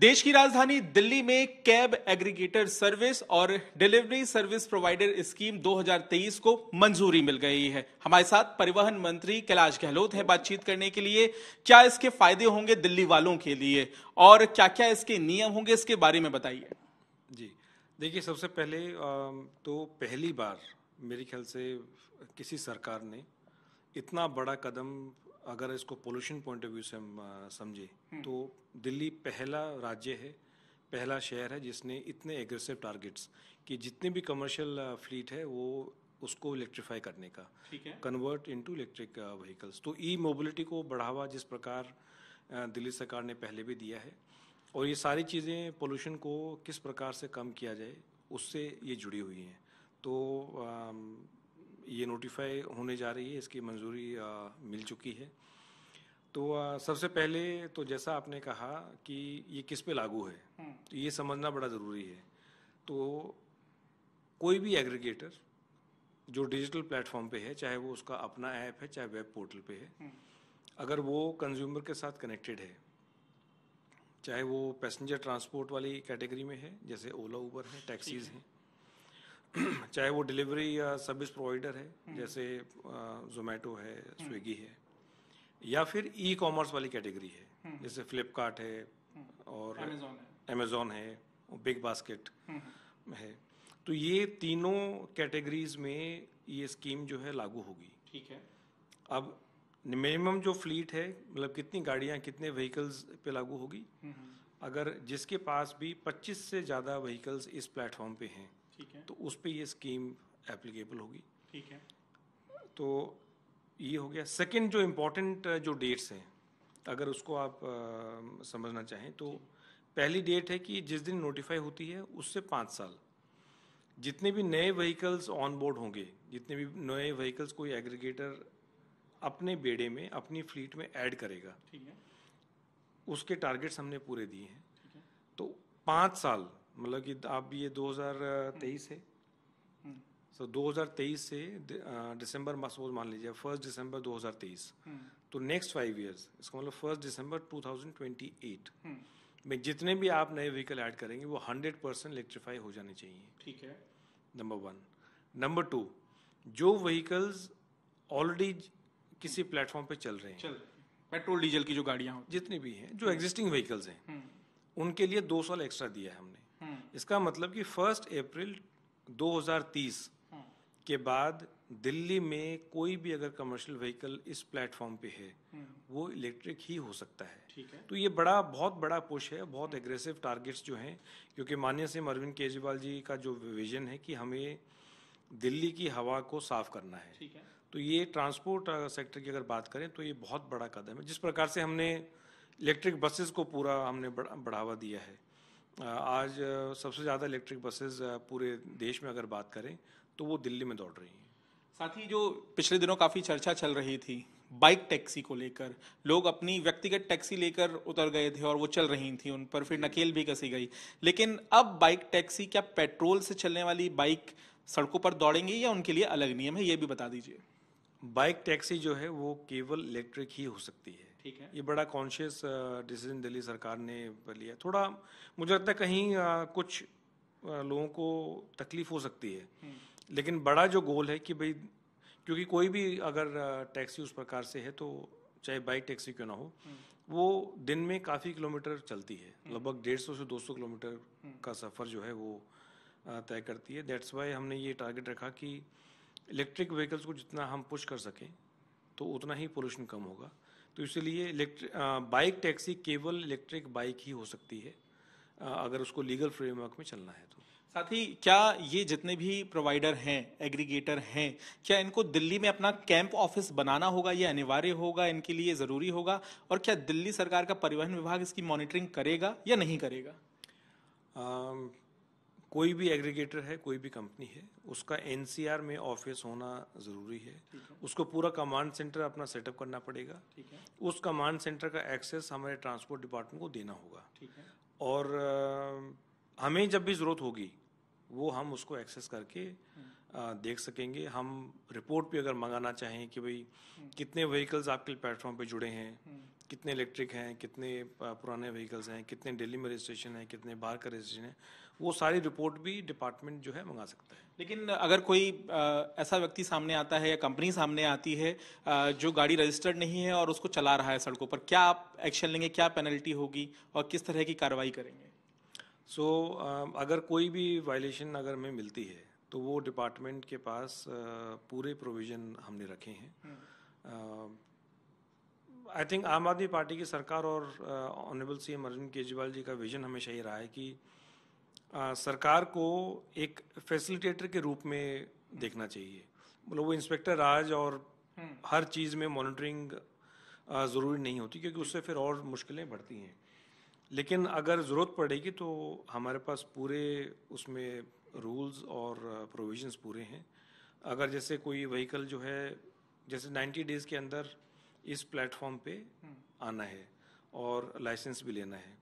देश की राजधानी दिल्ली में कैब एग्रीगेटर सर्विस और डिलीवरी सर्विस प्रोवाइडर स्कीम 2023 को मंजूरी मिल गई है हमारे साथ परिवहन मंत्री कैलाश गहलोत है बातचीत करने के लिए क्या इसके फायदे होंगे दिल्ली वालों के लिए और क्या क्या इसके नियम होंगे इसके बारे में बताइए जी देखिए सबसे पहले तो पहली बार मेरे ख्याल से किसी सरकार ने इतना बड़ा कदम अगर इसको पोल्यूशन पॉइंट ऑफ व्यू से हम समझें हम्म। तो दिल्ली पहला राज्य है पहला शहर है जिसने इतने एग्रेसिव टारगेट्स कि जितने भी कमर्शियल फ्लीट है वो उसको इलेक्ट्रीफाई करने का कन्वर्ट इनटू इलेक्ट्रिक व्हीकल्स तो ई मोबिलिटी को बढ़ावा जिस प्रकार दिल्ली सरकार ने पहले भी दिया है और ये सारी चीज़ें पोल्यूशन को किस प्रकार से कम किया जाए उससे ये जुड़ी हुई हैं तो ये नोटिफाई होने जा रही है इसकी मंजूरी मिल चुकी है तो सबसे पहले तो जैसा आपने कहा कि ये किस पे लागू है हम्म। तो ये समझना बड़ा ज़रूरी है तो कोई भी एग्रीगेटर जो डिजिटल प्लेटफॉर्म पे है चाहे वो उसका अपना ऐप है चाहे वेब पोर्टल पे है हम्म। अगर वो कंज्यूमर के साथ कनेक्टेड है चाहे वो पैसेंजर ट्रांसपोर्ट वाली कैटेगरी में है जैसे ओला उबर है टैक्सीज हैं चाहे वो डिलीवरी या सर्विस प्रोवाइडर है हम्म। जैसे जोमेटो है स्विगी है या फिर ई कॉमर्स वाली कैटेगरी है हम्म। जैसे फ्लिपकार्ट है हम्म। और अमेजोन है बिग बास्केट है तो ये तीनों कैटेगरीज में ये स्कीम जो है लागू होगी ठीक है अब मिनिमम जो फ्लीट है मतलब कितनी गाड़ियाँ कितने व्हीकल्स पे लागू होगी अगर जिसके पास भी 25 से ज़्यादा व्हीकल्स इस प्लेटफॉर्म पे हैं है तो उस पर ये स्कीम एप्लीकेबल होगी ठीक है तो ये हो गया सेकेंड जो इम्पोर्टेंट जो डेट्स हैं अगर उसको आप आ, समझना चाहें तो पहली डेट है कि जिस दिन नोटिफाई होती है उससे पाँच साल जितने भी नए व्हीकल्स ऑन बोर्ड होंगे जितने भी नए व्हीकल्स कोई एग्रीगेटर अपने बेड़े में अपनी फ्लीट में ऐड करेगा ठीक है उसके टारगेट्स हमने पूरे दिए हैं तो पाँच साल मतलब कि आप ये 2023 है सो so, 2023 से दिसंबर सपोज मान लीजिए फर्स्ट दिसंबर 2023 तो नेक्स्ट फाइव इयर्स इसका मतलब फर्स्ट दिसंबर 2028 में जितने भी आप नए व्हीकल ऐड करेंगे वो 100 परसेंट इलेक्ट्रीफाई हो जाने चाहिए ठीक है नंबर वन नंबर टू जो व्हीकल्स ऑलरेडी किसी प्लेटफॉर्म पे चल रहे हैं चल पेट्रोल डीजल की जो गाड़ियां जितनी भी हैं जो एग्जिस्टिंग हम्म। व्हीकल्स हैं हम्म। उनके लिए दो साल एक्स्ट्रा दिया है हमने इसका मतलब कि फर्स्ट अप्रैल 2030 के बाद दिल्ली में कोई भी अगर कमर्शियल व्हीकल इस प्लेटफॉर्म पे है हम्म। वो इलेक्ट्रिक ही हो सकता है ठीक है तो ये बड़ा बहुत बड़ा पुश है बहुत एग्रेसिव टारगेट्स जो हैं क्योंकि मान्य सीएम अरविंद केजरीवाल जी का जो विजन है कि हमें दिल्ली की हवा को साफ करना है ठीक है तो ये ट्रांसपोर्ट सेक्टर की अगर बात करें तो ये बहुत बड़ा कदम है जिस प्रकार से हमने इलेक्ट्रिक बसेस को पूरा हमने बढ़ावा दिया है आज सबसे ज़्यादा इलेक्ट्रिक बसेस पूरे देश में अगर बात करें तो वो दिल्ली में दौड़ रही हैं साथ ही जो पिछले दिनों काफ़ी चर्चा चल रही थी बाइक टैक्सी को लेकर लोग अपनी व्यक्तिगत टैक्सी लेकर उतर गए थे और वो चल रही थी उन पर फिर नकेल भी कसी गई लेकिन अब बाइक टैक्सी क्या पेट्रोल से चलने वाली बाइक सड़कों पर दौड़ेंगी या उनके लिए अलग नियम है ये भी बता दीजिए बाइक टैक्सी जो है वो केवल इलेक्ट्रिक ही हो सकती है ठीक है ये बड़ा कॉन्शियस डिसीजन दिल्ली सरकार ने लिया थोड़ा मुझे लगता है कहीं कुछ लोगों को तकलीफ हो सकती है हम्म। लेकिन बड़ा जो गोल है कि भाई क्योंकि कोई भी अगर टैक्सी उस प्रकार से है तो चाहे बाइक टैक्सी क्यों ना हो हम्म। वो दिन में काफ़ी किलोमीटर चलती है हम्म। लगभग डेढ़ सौ से दो सौ किलोमीटर का सफ़र जो है वो तय करती है दैट्स वाई हमने ये टारगेट रखा कि इलेक्ट्रिक व्हीकल्स को जितना हम पुश कर सकें तो उतना ही पोल्यूशन कम होगा तो इसलिए इलेक्ट्रिक बाइक टैक्सी केवल इलेक्ट्रिक बाइक ही हो सकती है अगर उसको लीगल फ्रेमवर्क में चलना है तो साथ ही क्या ये जितने भी प्रोवाइडर हैं एग्रीगेटर हैं क्या इनको दिल्ली में अपना कैंप ऑफिस बनाना होगा ये अनिवार्य होगा इनके लिए ज़रूरी होगा और क्या दिल्ली सरकार का परिवहन विभाग इसकी मॉनिटरिंग करेगा या नहीं करेगा आ, कोई भी एग्रीगेटर है कोई भी कंपनी है उसका एनसीआर में ऑफिस होना ज़रूरी है उसको पूरा कमांड सेंटर अपना सेटअप करना पड़ेगा उस कमांड सेंटर का एक्सेस हमारे ट्रांसपोर्ट डिपार्टमेंट को देना होगा और आ, हमें जब भी ज़रूरत होगी वो हम उसको एक्सेस करके आ, हम्म। देख सकेंगे हम रिपोर्ट भी अगर मंगाना चाहें कि भाई हम्म। कितने व्हीकल्स आपके प्लेटफॉर्म पे जुड़े हैं हम्म। कितने इलेक्ट्रिक हैं कितने पुराने व्हीकल्स हैं कितने डेली में रजिस्ट्रेशन है कितने बाहर का रजिस्ट्रेशन है वो सारी रिपोर्ट भी डिपार्टमेंट जो है मंगा सकता है लेकिन अगर कोई आ, ऐसा व्यक्ति सामने आता है या कंपनी सामने आती है आ, जो गाड़ी रजिस्टर्ड नहीं है और उसको चला रहा है सड़कों पर क्या आप एक्शन लेंगे क्या पेनल्टी होगी और किस तरह की कार्रवाई करेंगे सो so, अगर कोई भी वायलेशन अगर हमें मिलती है तो वो डिपार्टमेंट के पास पूरे प्रोविज़न हमने रखे हैं आई हम्म। थिंक आम आदमी पार्टी की सरकार और honourable C M Arvind Kejriwal ji का विजन हमेशा ये रहा है कि आ, सरकार को एक फैसिलिटेटर के रूप में देखना चाहिए मतलब वो इंस्पेक्टर राज और हम्म। हर चीज़ में मॉनिटरिंग ज़रूरी नहीं होती क्योंकि उससे फिर और मुश्किलें बढ़ती हैं लेकिन अगर ज़रूरत पड़ेगी तो हमारे पास पूरे उसमें रूल्स और प्रोविजंस पूरे हैं अगर जैसे कोई व्हीकल जो है जैसे 90 डेज़ के अंदर इस प्लेटफॉर्म पे हम्म। आना है और लाइसेंस भी लेना है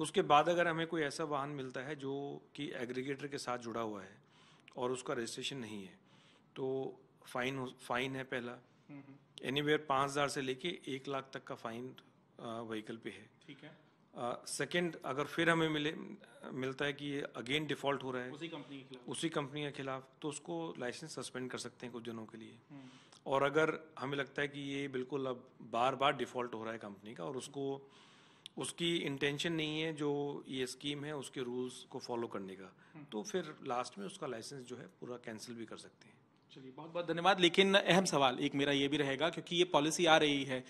उसके बाद अगर हमें कोई ऐसा वाहन मिलता है जो कि एग्रीगेटर के साथ जुड़ा हुआ है और उसका रजिस्ट्रेशन नहीं है तो फाइन फाइन है पहला एनी वेयर पाँच हज़ार से लेके एक लाख तक का फाइन व्हीकल पे है ठीक है सेकंड uh, अगर फिर हमें मिले मिलता है कि ये अगेन डिफॉल्ट हो रहा है उसी कंपनी के खिलाफ उसी कंपनी के खिलाफ तो उसको लाइसेंस सस्पेंड कर सकते हैं कुछ दिनों के लिए हम्म। और अगर हमें लगता है कि ये बिल्कुल अब बार बार डिफॉल्ट हो रहा है कंपनी का और उसको उसकी इंटेंशन नहीं है जो ये स्कीम है उसके रूल्स को फॉलो करने का हम्म। तो फिर लास्ट में उसका लाइसेंस जो है पूरा कैंसिल भी कर सकते हैं चलिए बहुत बहुत धन्यवाद लेकिन अहम सवाल एक मेरा ये भी रहेगा क्योंकि ये पॉलिसी आ रही है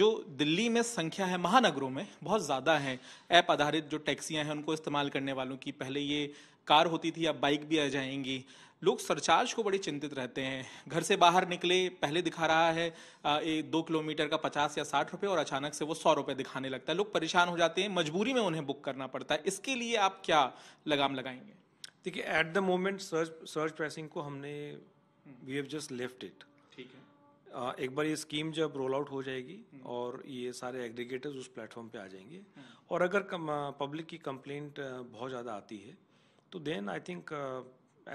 जो दिल्ली में संख्या है महानगरों में बहुत ज़्यादा है ऐप आधारित जो टैक्सियां हैं उनको इस्तेमाल करने वालों की पहले ये कार होती थी अब बाइक भी आ जाएंगी लोग सरचार्ज को बड़े चिंतित रहते हैं घर से बाहर निकले पहले दिखा रहा है एक दो किलोमीटर का पचास या साठ रुपये और अचानक से वो सौ रुपये दिखाने लगता है लोग परेशान हो जाते हैं मजबूरी में उन्हें बुक करना पड़ता है इसके लिए आप क्या लगाम लगाएंगे देखिए at the moment surge surge pricing को हमने we have just left it ठीक है Uh, एक बार ये स्कीम जब रोल आउट हो जाएगी हम्म। और ये सारे एग्रीगेटर्स उस प्लेटफॉर्म पे आ जाएंगे हम्म। और अगर पब्लिक की कंप्लेंट बहुत ज़्यादा आती है तो then I think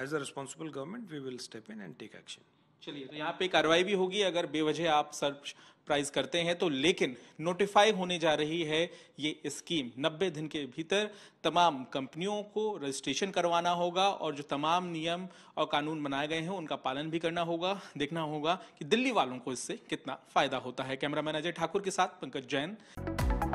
as a responsible government we will step in and take action चलिए तो यहाँ पे कार्रवाई भी होगी अगर बेवजह आप सरप्राइज करते हैं तो लेकिन नोटिफाई होने जा रही है ये स्कीम 90 दिन के भीतर तमाम कंपनियों को रजिस्ट्रेशन करवाना होगा और जो तमाम नियम और कानून बनाए गए हैं उनका पालन भी करना होगा देखना होगा कि दिल्ली वालों को इससे कितना फायदा होता है कैमरामैन अजय ठाकुर के साथ पंकज जैन